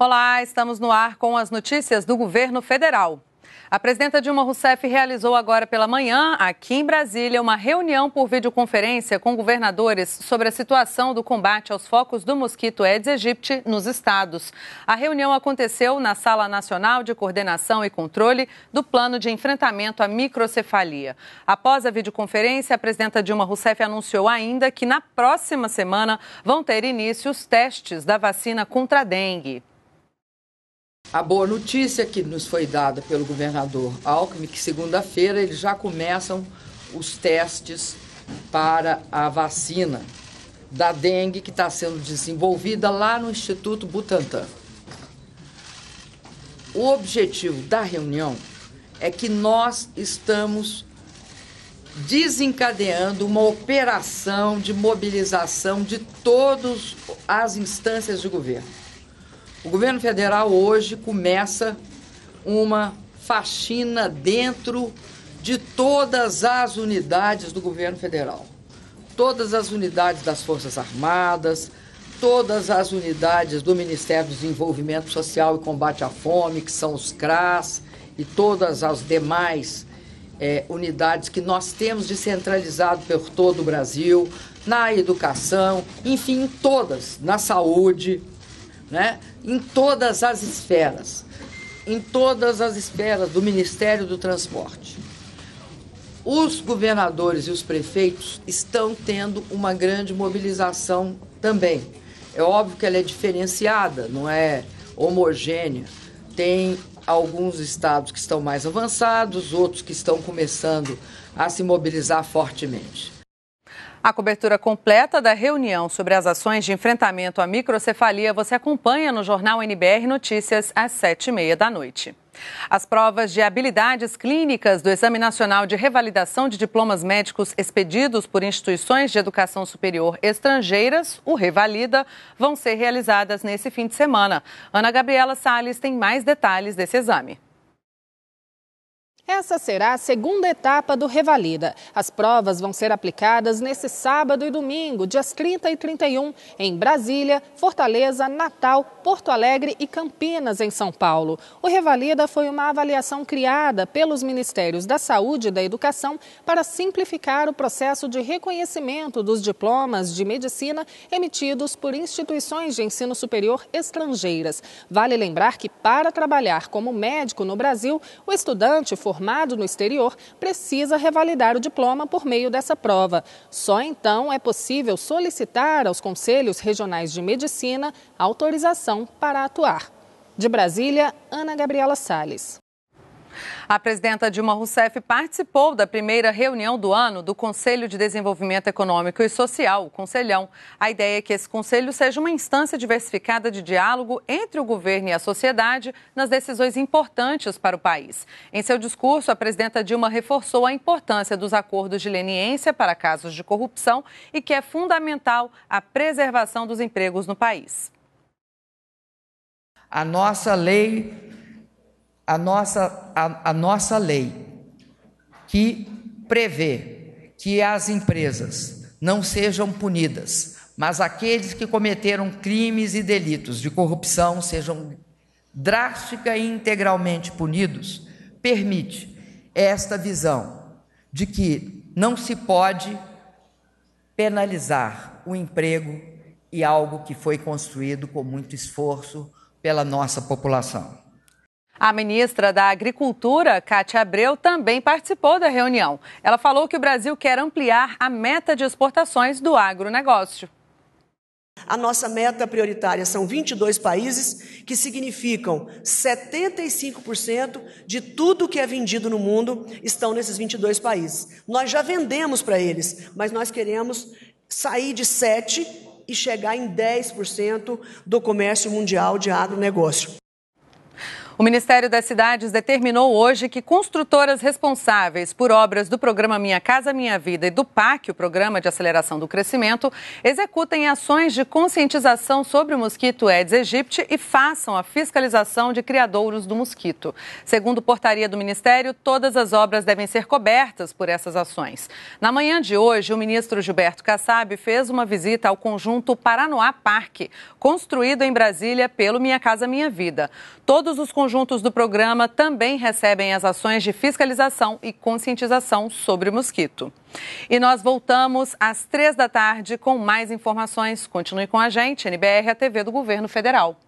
Olá, estamos no ar com as notícias do governo federal. A presidenta Dilma Rousseff realizou agora pela manhã, aqui em Brasília, uma reunião por videoconferência com governadores sobre a situação do combate aos focos do mosquito Aedes aegypti nos estados. A reunião aconteceu na Sala Nacional de Coordenação e Controle do Plano de Enfrentamento à Microcefalia. Após a videoconferência, a presidenta Dilma Rousseff anunciou ainda que na próxima semana vão ter início os testes da vacina contra a dengue. A boa notícia que nos foi dada pelo governador Alckmin, é que segunda-feira eles já começam os testes para a vacina da dengue que está sendo desenvolvida lá no Instituto Butantan. O objetivo da reunião é que nós estamos desencadeando uma operação de mobilização de todas as instâncias de governo o governo federal hoje começa uma faxina dentro de todas as unidades do governo federal. Todas as unidades das Forças Armadas, todas as unidades do Ministério do Desenvolvimento Social e Combate à Fome, que são os CRAS, e todas as demais é, unidades que nós temos descentralizado por todo o Brasil, na educação, enfim, todas, na saúde né? em todas as esferas, em todas as esferas do Ministério do Transporte. Os governadores e os prefeitos estão tendo uma grande mobilização também. É óbvio que ela é diferenciada, não é homogênea. Tem alguns estados que estão mais avançados, outros que estão começando a se mobilizar fortemente. A cobertura completa da reunião sobre as ações de enfrentamento à microcefalia você acompanha no jornal NBR Notícias às sete e meia da noite. As provas de habilidades clínicas do Exame Nacional de Revalidação de Diplomas Médicos expedidos por instituições de educação superior estrangeiras, o Revalida, vão ser realizadas nesse fim de semana. Ana Gabriela Sales tem mais detalhes desse exame. Essa será a segunda etapa do Revalida. As provas vão ser aplicadas nesse sábado e domingo, dias 30 e 31, em Brasília, Fortaleza, Natal, Porto Alegre e Campinas, em São Paulo. O Revalida foi uma avaliação criada pelos Ministérios da Saúde e da Educação para simplificar o processo de reconhecimento dos diplomas de medicina emitidos por instituições de ensino superior estrangeiras. Vale lembrar que, para trabalhar como médico no Brasil, o estudante formado formado no exterior precisa revalidar o diploma por meio dessa prova. Só então é possível solicitar aos Conselhos Regionais de Medicina autorização para atuar. De Brasília, Ana Gabriela Sales. A presidenta Dilma Rousseff participou da primeira reunião do ano do Conselho de Desenvolvimento Econômico e Social, o Conselhão. A ideia é que esse conselho seja uma instância diversificada de diálogo entre o governo e a sociedade nas decisões importantes para o país. Em seu discurso, a presidenta Dilma reforçou a importância dos acordos de leniência para casos de corrupção e que é fundamental a preservação dos empregos no país. A nossa lei a nossa, a, a nossa lei, que prevê que as empresas não sejam punidas, mas aqueles que cometeram crimes e delitos de corrupção sejam drástica e integralmente punidos, permite esta visão de que não se pode penalizar o emprego e algo que foi construído com muito esforço pela nossa população. A ministra da Agricultura, Cátia Abreu, também participou da reunião. Ela falou que o Brasil quer ampliar a meta de exportações do agronegócio. A nossa meta prioritária são 22 países, que significam 75% de tudo que é vendido no mundo estão nesses 22 países. Nós já vendemos para eles, mas nós queremos sair de 7 e chegar em 10% do comércio mundial de agronegócio. O Ministério das Cidades determinou hoje que construtoras responsáveis por obras do programa Minha Casa Minha Vida e do PAC, o Programa de Aceleração do Crescimento, executem ações de conscientização sobre o mosquito Aedes aegypti e façam a fiscalização de criadouros do mosquito. Segundo portaria do Ministério, todas as obras devem ser cobertas por essas ações. Na manhã de hoje, o ministro Gilberto Kassab fez uma visita ao conjunto Paranoá Parque, construído em Brasília pelo Minha Casa Minha Vida. Todos os conjuntos do programa também recebem as ações de fiscalização e conscientização sobre o mosquito. E nós voltamos às três da tarde com mais informações. Continue com a gente, NBR, a TV do Governo Federal.